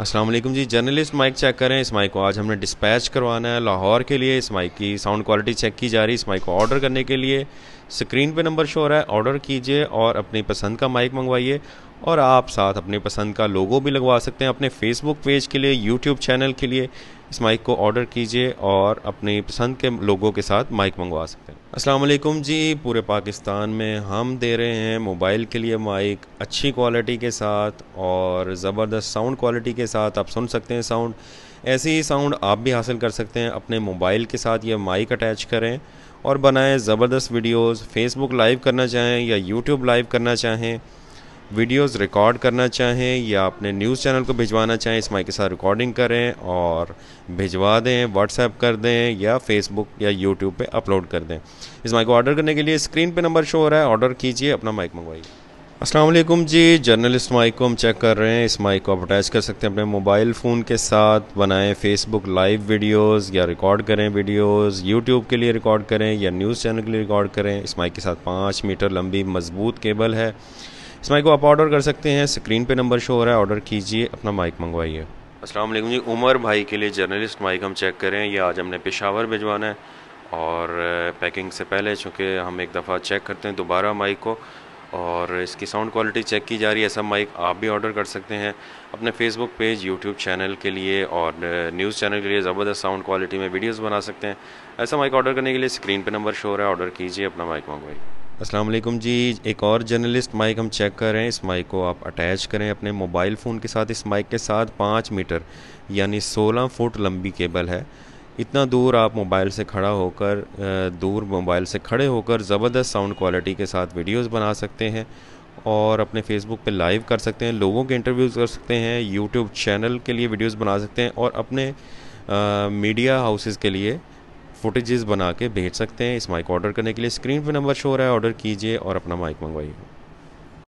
अस्सलाम वालेकुम जी journalist mic check करें इस माइक को आज हमने डिस्पैच करवाना है लाहौर के लिए इस माइक की साउंड क्वालिटी चेक की जा रही है इस माइक को ऑर्डर करने के लिए स्क्रीन पे नंबर शो हो रहा है ऑर्डर कीजिए और अपनी पसंद का माइक मंगवाइए और आप साथ अपने पसंद का लोगो भी लगवा सकते हैं अपने फेसबुक पेज के लिए यूट्यूब चैनल के लिए इस माइक को ऑर्डर कीजिए और अपनी पसंद के लोगों के साथ माइक मंगवा सकते हैं असलम जी पूरे पाकिस्तान में हम दे रहे हैं मोबाइल के लिए माइक अच्छी क्वालिटी के साथ और ज़बरदस्त साउंड क्वालिटी के साथ आप सुन सकते हैं साउंड ऐसे ही साउंड आप भी हासिल कर सकते हैं अपने मोबाइल के साथ ये माइक अटैच करें और बनाएं ज़बरदस्त वीडियोस फेसबुक लाइव करना चाहें या यूट्यूब लाइव करना चाहें वीडियोस रिकॉर्ड करना चाहें या अपने न्यूज़ चैनल को भिजवाना चाहें इस माइक के साथ रिकॉर्डिंग करें और भिजवा दें व्हाट्सएप कर दें या फेसबुक या यूट्यूब पे अपलोड कर दें इस माइक को ऑर्डर करने के लिए स्क्रीन पे नंबर शो हो रहा है ऑर्डर कीजिए अपना माइक मंगवाइए असलम जी जर्नलिस्ट माइक को हम चेक कर रहे हैं इस माइक को आप अटैच कर सकते हैं अपने मोबाइल फ़ोन के साथ बनाएं फेसबुक लाइव वीडियोस या रिकॉर्ड करें वीडियोस यूट्यूब के लिए रिकॉर्ड करें या न्यूज़ चैनल के लिए रिकॉर्ड करें इस माइक के साथ पाँच मीटर लंबी मजबूत केबल है इस माइक को आप ऑर्डर कर सकते हैं स्क्रीन पे नंबर शो हो रहा है ऑर्डर कीजिए अपना माइक मंगवाइए अस्सलाम वालेकुम जी उमर भाई के लिए जर्नलिस्ट माइक हम चेक करें ये आज हमने पेशावर भिजवाना है और पैकिंग से पहले चूँकि हम एक दफ़ा चेक करते हैं दोबारा माइक को और इसकी साउंड क्वालिटी चेक की जा रही है ऐसा माइक आप भी ऑर्डर कर सकते हैं अपने फेसबुक पेज यूट्यूब चैनल के लिए और न्यूज़ चैनल के लिए ज़बरदस्त साउंड क्वालिटी में वीडियोस बना सकते हैं ऐसा माइक ऑर्डर करने के लिए स्क्रीन पे नंबर शो हो रहा है ऑर्डर कीजिए अपना माइक मंगवाइए अस्सलाम वालेकुम जी एक और जर्नलिस्ट माइक हम चेक कर रहे हैं इस माइक को आप अटैच करें अपने मोबाइल फ़ोन के साथ इस माइक के साथ पाँच मीटर यानी सोलह फुट लंबी केबल है इतना दूर आप मोबाइल से खड़ा होकर दूर मोबाइल से खड़े होकर ज़बरदस्त साउंड क्वालिटी के साथ वीडियोस बना सकते हैं और अपने फेसबुक पे लाइव कर सकते हैं लोगों के इंटरव्यूज़ कर सकते हैं यूट्यूब चैनल के लिए वीडियोस बना सकते हैं और अपने आ, मीडिया हाउसेस के लिए फुटेजेस बना के भेज सकते हैं इस माइक ऑर्डर करने के लिए स्क्रीन पे नंबर शो हो रहा है ऑर्डर कीजिए और अपना माइक मंगवाइए